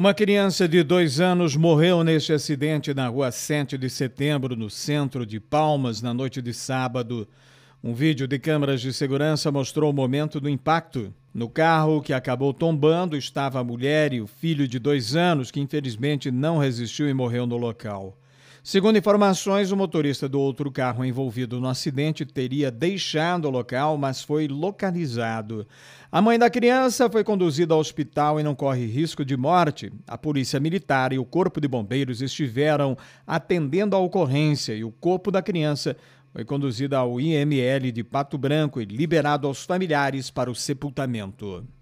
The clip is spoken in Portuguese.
Uma criança de dois anos morreu neste acidente na rua 7 de setembro, no centro de Palmas, na noite de sábado. Um vídeo de câmeras de segurança mostrou o momento do impacto. No carro que acabou tombando estava a mulher e o filho de dois anos, que infelizmente não resistiu e morreu no local. Segundo informações, o motorista do outro carro envolvido no acidente teria deixado o local, mas foi localizado. A mãe da criança foi conduzida ao hospital e não corre risco de morte. A polícia militar e o corpo de bombeiros estiveram atendendo a ocorrência e o corpo da criança foi conduzido ao IML de Pato Branco e liberado aos familiares para o sepultamento.